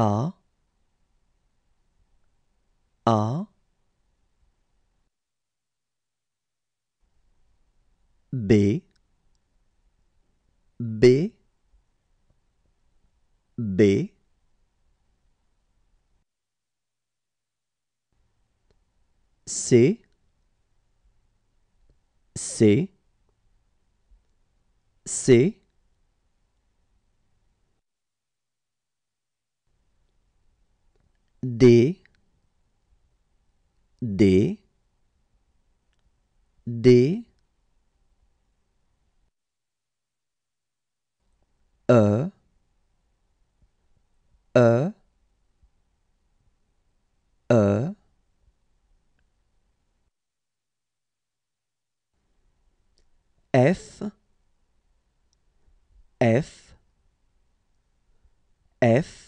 A A B B B C C C D D D E E E F F F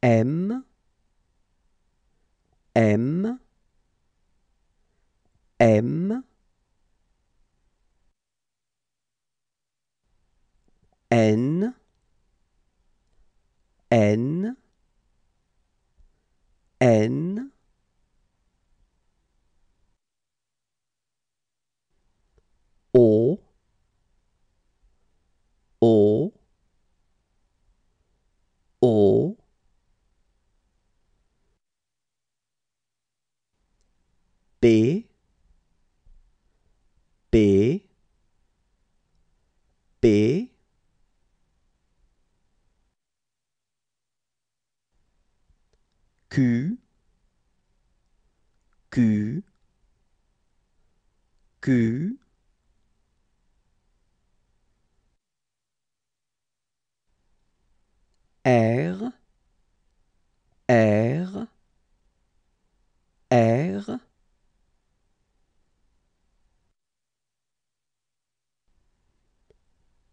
M, M, M, N, N, N, B B B Q Q Q R R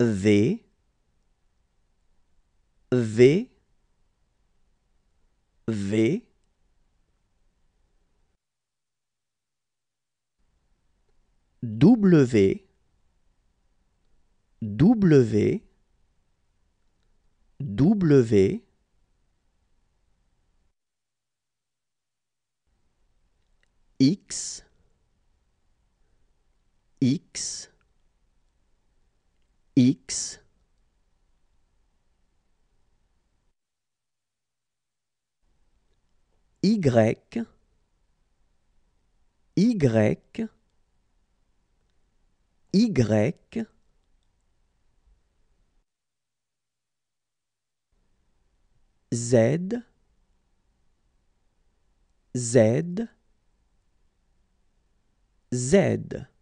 V V V W W W X X x y y y Z Z Z